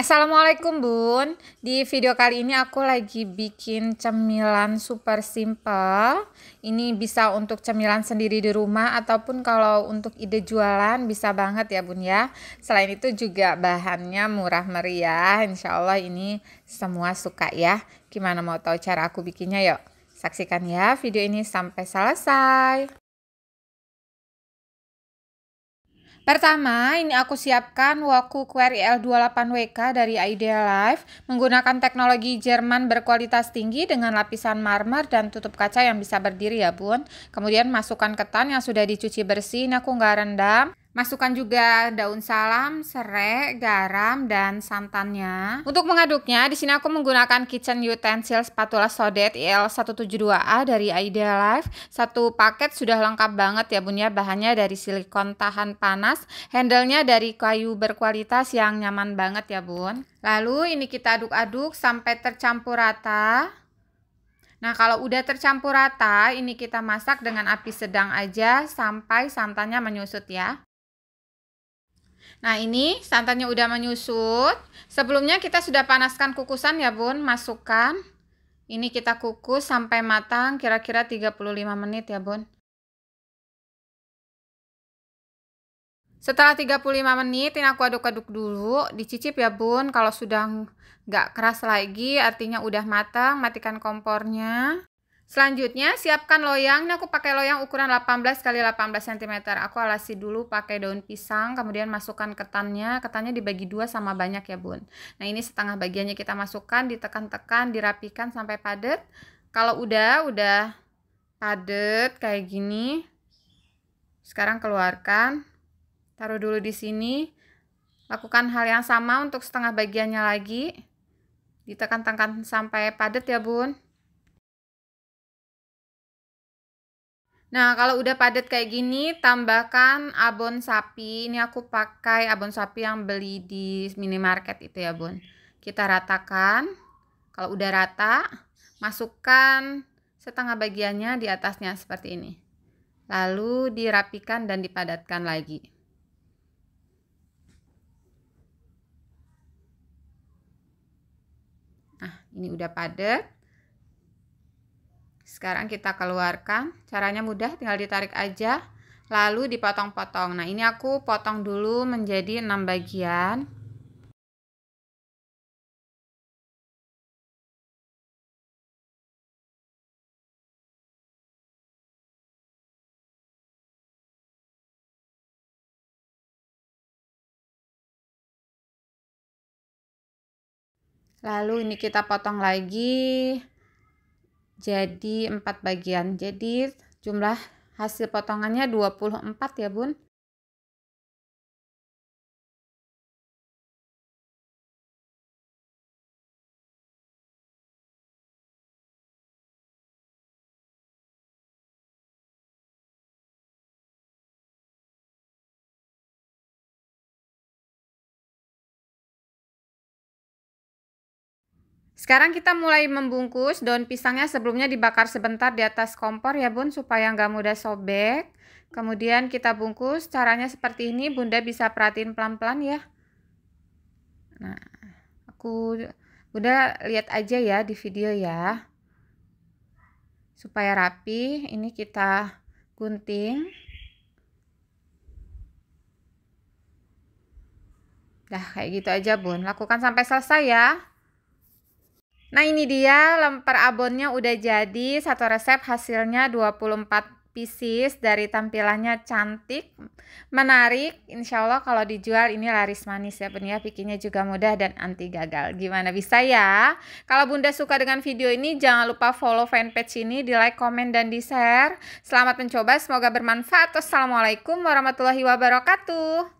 Assalamualaikum bun Di video kali ini aku lagi bikin cemilan super simple Ini bisa untuk cemilan sendiri di rumah Ataupun kalau untuk ide jualan bisa banget ya bun ya Selain itu juga bahannya murah meriah Insyaallah ini semua suka ya Gimana mau tahu cara aku bikinnya yuk Saksikan ya video ini sampai selesai Pertama, ini aku siapkan Waku Query L28WK dari Idea Life menggunakan teknologi Jerman berkualitas tinggi dengan lapisan marmer dan tutup kaca yang bisa berdiri ya bun. Kemudian masukkan ketan yang sudah dicuci bersih, ini aku nggak rendam. Masukkan juga daun salam, serai, garam, dan santannya. Untuk mengaduknya, di sini aku menggunakan kitchen utensil spatula sodet IL172A dari Idea Life. Satu paket sudah lengkap banget ya bun ya. Bahannya dari silikon tahan panas, handlenya dari kayu berkualitas yang nyaman banget ya bun. Lalu ini kita aduk-aduk sampai tercampur rata. Nah, kalau udah tercampur rata, ini kita masak dengan api sedang aja sampai santannya menyusut ya. Nah ini santannya udah menyusut. Sebelumnya kita sudah panaskan kukusan ya bun. Masukkan. Ini kita kukus sampai matang kira-kira 35 menit ya bun. Setelah 35 menit ini aku aduk-aduk dulu. Dicicip ya bun. Kalau sudah nggak keras lagi artinya udah matang. Matikan kompornya. Selanjutnya, siapkan loyang. Ini aku pakai loyang ukuran 18 x 18 cm. Aku alasi dulu pakai daun pisang, kemudian masukkan ketannya. Ketannya dibagi dua sama banyak ya, Bun. Nah, ini setengah bagiannya kita masukkan, ditekan-tekan, dirapikan sampai padat. Kalau udah, udah padat kayak gini. Sekarang keluarkan. Taruh dulu di sini. Lakukan hal yang sama untuk setengah bagiannya lagi. Ditekan-tekan sampai padat ya, Bun. Nah, kalau udah padat kayak gini, tambahkan abon sapi. Ini aku pakai abon sapi yang beli di minimarket itu ya, Bun. Kita ratakan. Kalau udah rata, masukkan setengah bagiannya di atasnya seperti ini. Lalu dirapikan dan dipadatkan lagi. Nah, ini udah padat. Sekarang kita keluarkan. Caranya mudah, tinggal ditarik aja lalu dipotong-potong. Nah, ini aku potong dulu menjadi 6 bagian. Lalu ini kita potong lagi jadi 4 bagian jadi jumlah hasil potongannya 24 ya bun Sekarang kita mulai membungkus daun pisangnya sebelumnya dibakar sebentar di atas kompor ya bun supaya nggak mudah sobek. Kemudian kita bungkus caranya seperti ini bunda bisa perhatiin pelan-pelan ya. Nah aku bunda lihat aja ya di video ya. Supaya rapi ini kita gunting. Dah kayak gitu aja bun lakukan sampai selesai ya. Nah ini dia lemper abonnya udah jadi satu resep hasilnya 24 pieces dari tampilannya cantik menarik insya Allah kalau dijual ini laris manis ya bun ya. bikinnya juga mudah dan anti gagal gimana bisa ya kalau bunda suka dengan video ini jangan lupa follow fanpage ini di like komen dan di share selamat mencoba semoga bermanfaat wassalamualaikum warahmatullahi wabarakatuh